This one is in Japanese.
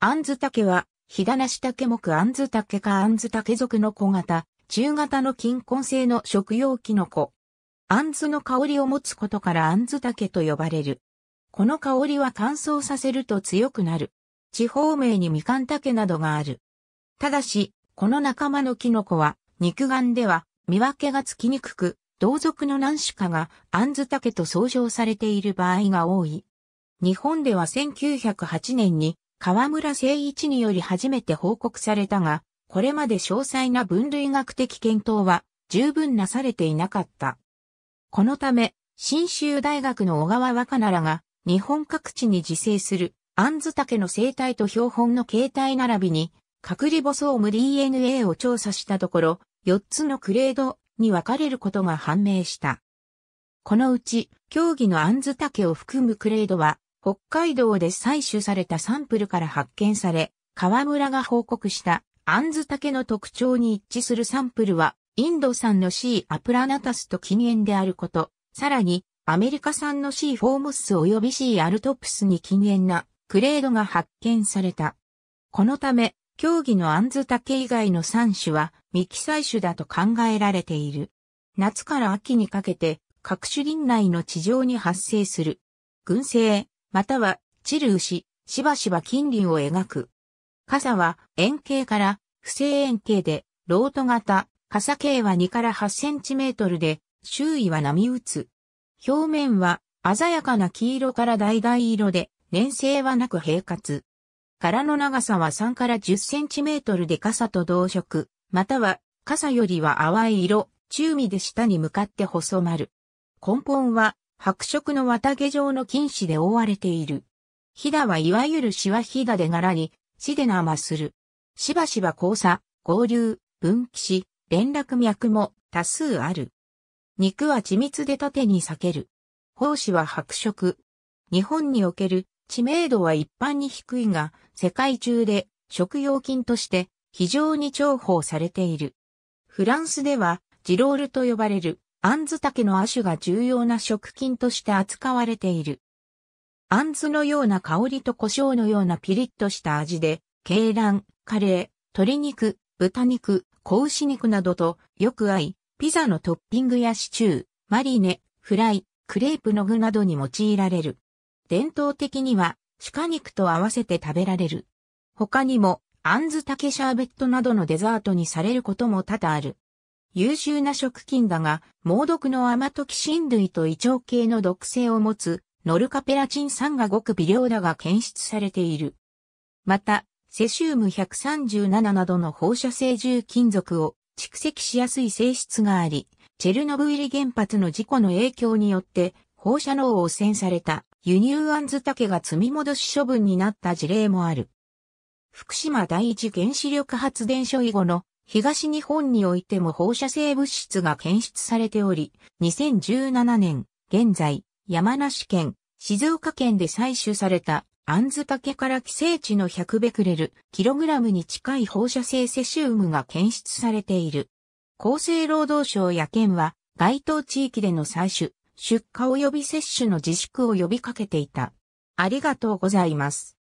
アンズタケは、ダナシタケ木アンズタケかアンズタケ属の小型、中型の金根性の食用キノコ。アンズの香りを持つことからアンズタケと呼ばれる。この香りは乾燥させると強くなる。地方名にミカンタケなどがある。ただし、この仲間のキノコは、肉眼では見分けがつきにくく、同族の何種かがアンズタケと相称されている場合が多い。日本では1908年に河村誠一により初めて報告されたが、これまで詳細な分類学的検討は十分なされていなかった。このため、新州大学の小川若ならが日本各地に自生するアンズタケの生態と標本の形態並びに、隔離ボソーム DNA を調査したところ、4つのクレードに分かれることが判明した。このうち、競技のアンズタケを含むクレードは、北海道で採取されたサンプルから発見され、河村が報告したアンズ竹の特徴に一致するサンプルは、インド産の C アプラナタスと禁煙であること、さらに、アメリカ産の C フォーモス及び C アルトプスに禁煙なクレードが発見された。このため、競技のアンズ竹以外の3種は未記採種だと考えられている。夏から秋にかけて各種林内の地上に発生する。群生、または散る。牛、しばしば近隣を描く。傘は円形から不正円形で、ロート型、傘径は2から8センチメートルで、周囲は波打つ。表面は鮮やかな黄色から橙色で、粘性はなく平滑。柄の長さは3から10センチメートルで傘と同色、または傘よりは淡い色、中身で下に向かって細まる。根本は白色の綿毛状の菌糸で覆われている。ヒダはいわゆるシワヒダで柄に、シデナーマする。しばしば交差、合流、分岐し、連絡脈も多数ある。肉は緻密で縦に裂ける。胞子は白色。日本における知名度は一般に低いが、世界中で食用菌として非常に重宝されている。フランスではジロールと呼ばれるアンズ竹の亜種が重要な食品として扱われている。アンズのような香りと胡椒のようなピリッとした味で、鶏卵、カレー、鶏肉、豚肉、子牛肉などとよく合い、ピザのトッピングやシチュー、マリネ、フライ、クレープの具などに用いられる。伝統的には鹿肉と合わせて食べられる。他にも、アンズ竹シャーベットなどのデザートにされることも多々ある。優秀な食菌だが、猛毒のアマトキシン類と胃腸系の毒性を持つ、ノルカペラチン酸がごく微量だが検出されている。また、セシウム137などの放射性重金属を蓄積しやすい性質があり、チェルノブイリ原発の事故の影響によって放射能を汚染された輸入アンズ竹が積み戻し処分になった事例もある。福島第一原子力発電所以後の東日本においても放射性物質が検出されており、2017年、現在、山梨県、静岡県で採取された、アンズから寄生地の100ベクレル、キログラムに近い放射性セシウムが検出されている。厚生労働省や県は、該当地域での採取、出荷及び摂取の自粛を呼びかけていた。ありがとうございます。